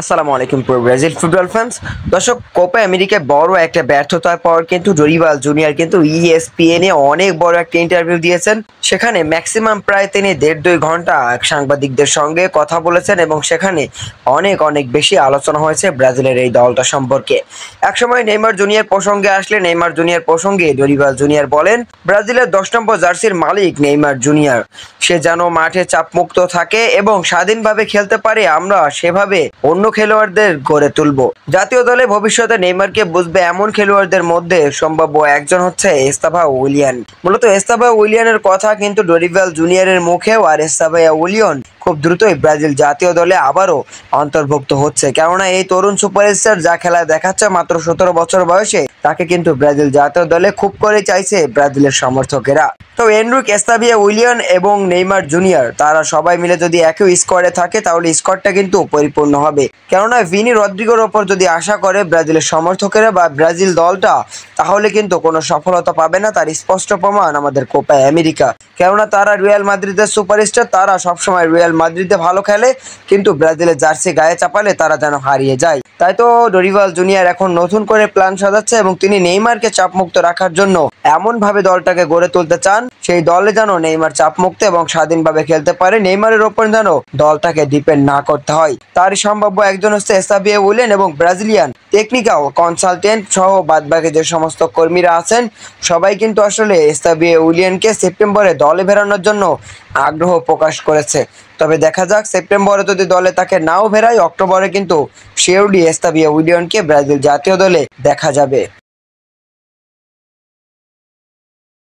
আসসালামু আলাইকুম পুরো ব্রাজিল ফুটবল ফ্যান্স দর্শক কোপা আমেরিকায় বড় একটা ব্যর্থতার পর কিন্তু ডরিবাল জুনিয়র কিন্তু ইএসপিএন e এ অনেক বড় একটা ইন্টারভিউ দিয়েছেন সেখানে ম্যাক্সিমাম প্রায় তিনি দেড় দুই ঘন্টা সাংবাদিকদের সঙ্গে কথা বলেছেন এবং সেখানে অনেক অনেক বেশি আলোচনা হয়েছে ব্রাজিলের এই দলটা সম্পর্কে একসময় নেইমার জুনিয়র প্রসঙ্গে আসলে নেইমার জুনিয়র প্রসঙ্গে ডরিবাল জুনিয়র বলেন ব্রাজিলের দশ নম্বর জার্সির মালিক নেইমার জুনিয়র সে যেন মাঠে চাপমুক্ত থাকে এবং স্বাধীনভাবে খেলতে পারে আমরা সেভাবে অন্য খেলোয়াড়দের গড়ে তুলব জাতীয় দলে ভবিষ্যতে নেইমারকে বুঝবে এমন খেলোয়াড়দের মধ্যে সম্ভাব্য একজন হচ্ছে এস্তাফা উইলিয়ান মূলত এস্তাফা উইলিয়ানের কথা কিন্তু ডরিভাল জুনিয়রের মুখেও আর এস্তাফা উইলিয়ন খুব দ্রুতই ব্রাজিল জাতীয় দলে আবারও অন্তর্ভুক্ত হচ্ছে কেননা এই তরুণ সুপারস্টার যা খেলা দেখাচ্ছে মাত্র সতেরো বছর বয়সে তাকে কিন্তু ব্রাজিল জাতীয় দলে খুব করে চাইছে ব্রাজিলের সমর্থকেরা তো এন্ড্রু কেস্তাবিয়া উইলিয়ন এবং নেইমার জুনিয়র তারা সবাই মিলে যদি একই স্কোয়াডে থাকে তাহলে স্কোয়াডটা কিন্তু পরিপূর্ণ হবে কেননা ভিনি রদ্রিগোর ওপর যদি আশা করে ব্রাজিলের সমর্থকেরা বা ব্রাজিল দলটা তাহলে কিন্তু কোনো সফলতা পাবে না তার স্পষ্ট প্রমাণ আমাদের কোপা আমেরিকা কেননা তারা রিয়াল মাদ্রিদের সুপারস্টার তারা সবসময় রিয়াল মাদ্রিদে ভালো খেলে কিন্তু ব্রাজিলের জার্সি গায়ে চাপালে তারা যেন হারিয়ে যায় তাই তো ডরিভাল জুনিয়র এখন নতুন করে প্ল্যান সাজাচ্ছে এবং তিনি নেইমারকে চাপমুক্ত রাখার জন্য এমনভাবে দলটাকে গড়ে তুলতে চান সেই দলে যেন নেইমার চাপমুক্ত এবং স্বাধীনভাবে খেলতে পারে নেইমারের ওপর যেন দলটাকে ডিপেন্ড না করতে হয় তারই সম্ভাব্য একজন হচ্ছে এসাবিয়ে উলেন এবং ব্রাজিলিয়ান টেকনিক্যাল কনসালটেন্ট সহ বাদবাকি যে সমস্ত কর্মীরা আছেন সবাই কিন্তু আসলে এস্তাবিয়ে উইলিয়ানকে সেপ্টেম্বরে দলে ফেরানোর জন্য আগ্রহ প্রকাশ করেছে তবে দেখা যাক সেপ্টেম্বরে যদি দলে তাকে নাও ফেরায় অক্টোবরে কিন্তু শিউডি এস্তাবিয়া উইলিয়নকে ব্রাজিল জাতীয় দলে দেখা যাবে